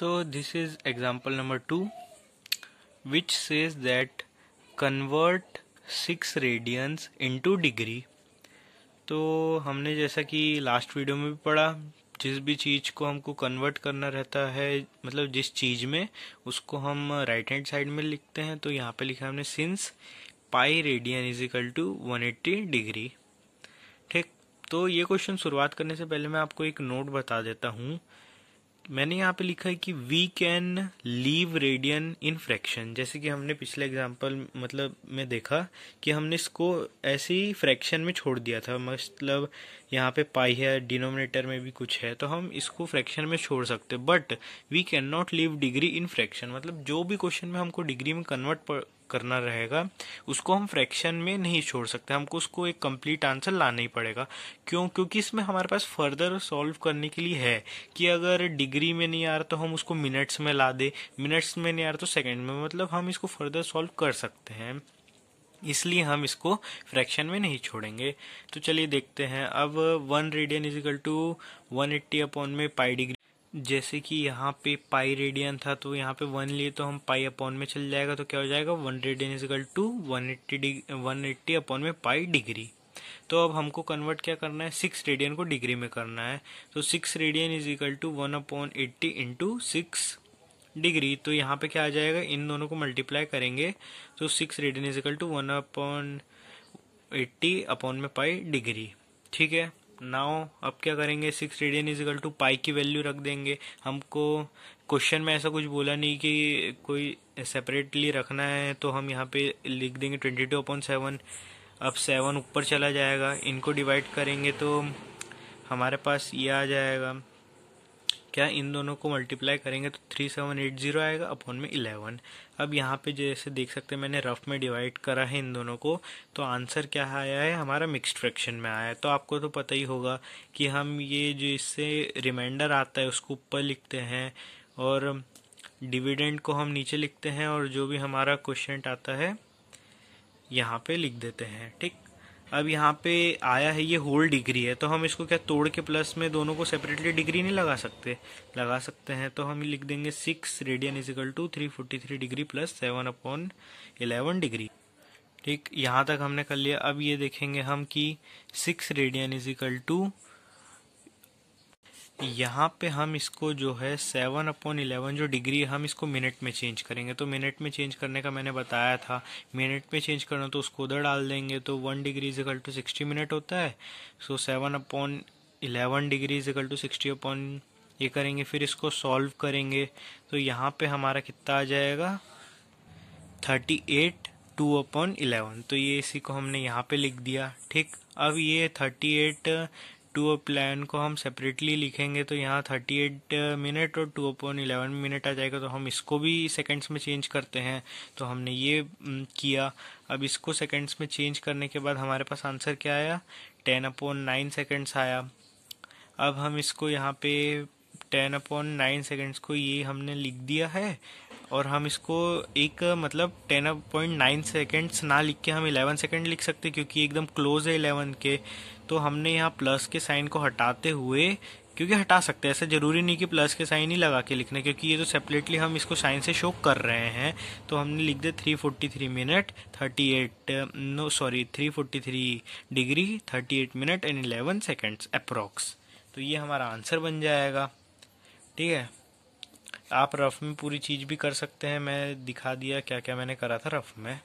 so this is example number 2 which says that convert 6 radians into degree तो हमने जैसा कि लास्ट वीडियो में भी पढ़ा जिस भी चीज़ को हमको कन्वर्ट करना रहता है मतलब जिस चीज़ में उसको हम राइट हैंड साइड में लिखते हैं तो यहाँ पे लिखा हमने since pi radian is equal to one eighty degree ठीक तो ये क्वेश्चन शुरुआत करने से पहले मैं आपको एक नोट बता देता हूँ मैंने यहाँ पे लिखा है कि we can leave radian in fraction जैसे कि हमने पिछले एग्जाम्पल मतलब में देखा कि हमने इसको ऐसे ही फ्रैक्शन में छोड़ दिया था मतलब यहाँ पे पाई है डिनोमिनेटर में भी कुछ है तो हम इसको फ्रैक्शन में छोड़ सकते but we can not leave degree in fraction मतलब जो भी क्वेश्चन में हमको डिग्री में कन्वर्ट करना रहेगा उसको हम फ्रैक्शन में नहीं छोड़ सकते हमको उसको एक कंप्लीट आंसर लाना ही पड़ेगा क्यों क्योंकि इसमें हमारे पास फर्दर सॉल्व करने के लिए है कि अगर डिग्री में नहीं आ रहा तो हम उसको मिनट्स में ला दे मिनट्स में नहीं आ रहा तो सेकेंड में मतलब हम इसको फर्दर सॉल्व कर सकते हैं इसलिए हम इसको फ्रैक्शन में नहीं छोड़ेंगे तो चलिए देखते हैं अब one radian is equal to one eighty upon में पाई डिग्री जैसे कि यहाँ पे पाई रेडियन था तो यहाँ पे वन लिए तो हम पाई अपॉन में चल जाएगा तो क्या हो जाएगा one radian is equal to one eighty degree one eighty upon में पाई डिग्री तो अब हमको कन्वर्ट क्या करना है सिक्स रेडियन को डिग्री में करना है तो six radian is equal to one upon eighty into six degree तो यहाँ पे क्या आ जाएगा इन दोनों को मल्टीप्लाई करेंगे तो six radian is equal to one upon eighty upon में पाई डिग्री ठीक है नाउ अब क्या करेंगे six radian is equal to pi की वैल्यू रख देंगे हमको क्वेश्चन में ऐसा कुछ बोला नहीं कि कोई सेपरेटली रखना है तो हम यहाँ पे लिख देंगे ट्वेंटी टू अपॉन सेवन अब सेवन ऊपर चला जाएगा इनको डिवाइड करेंगे तो हमारे पास ये आ जाएगा क्या इन दोनों को मल्टीप्लाई करेंगे तो थ्री सेवन एट जीरो आएगा अपॉन में इलेवन अब यहाँ पे जैसे देख सकते हैं मैंने रफ में डिवाइड करा है इन दोनों को तो आंसर क्या आया है हमारा मिक्स्ड फ्रैक्शन में आया है तो आपको तो पता ही होगा कि हम ये जो इससे रिमाइंडर आता है उसको ऊपर लिखते हैं और डिविडेंड को हम नीचे लिखते हैं और जो भी हमारा क्वेश्चन आता है यहाँ पर लिख देते हैं ठीक अब यहाँ पे आया है ये होल डिग्री है तो हम इसको क्या तोड़ के प्लस में दोनों को सेपरेटली डिग्री नहीं लगा सकते लगा सकते हैं तो हम लिख देंगे six radian is equal to three forty three degree plus seven upon eleven degree ठीक यहाँ तक हमने कर लिया अब ये देखेंगे हम कि सिक्स रेडियन इजिकल टू यहाँ पे हम इसको जो है सेवन अपॉन इलेवन जो डिग्री है हम इसको मिनट में चेंज करेंगे तो मिनट में चेंज करने का मैंने बताया था मिनट में चेंज करना तो उसको उधर डाल देंगे तो one degree is equal to sixty minute होता है so seven upon eleven degree is equal to sixty upon ये करेंगे फिर इसको सॉल्व करेंगे तो यहाँ पर हमारा कितना आ जाएगा thirty eight two upon eleven तो ये इसी को हमने यहाँ पर लिख दिया ठीक अब ये thirty eight two upon eleven को हम सेपरेटली लिखेंगे तो यहाँ थर्टी एट मिनट और टू अपॉन इलेवन मिनट आ जाएगा तो हम इसको भी सेकेंड्स में चेंज करते हैं तो हमने ये mm, किया अब इसको सेकेंड्स में चेंज करने के बाद हमारे पास आंसर क्या आया टेन अपॉन नाइन सेकेंड्स आया अब हम इसको यहाँ पे टेन अपॉन नाइन सेकेंड्स को ये हमने लिख दिया है और हम इसको एक मतलब टेन पॉइंट नाइन सेकेंड्स ना लिख के हम इलेवन सेकेंड लिख सकते क्योंकि एकदम क्लोज है इलेवन के तो हमने यहाँ प्लस के साइन को हटाते हुए क्योंकि हटा सकते हैं ऐसा जरूरी नहीं कि प्लस के साइन ही लगा के लिखना क्योंकि ये तो सेपरेटली हम इसको साइन से शो कर रहे हैं तो हमने लिख दिया three forty three minute thirty eight no sorry three forty three degree thirty eight minute and eleven seconds approx तो ये हमारा आंसर बन जाएगा ठीक है आप रफ में पूरी चीज़ भी कर सकते हैं मैं दिखा दिया क्या क्या मैंने करा था रफ में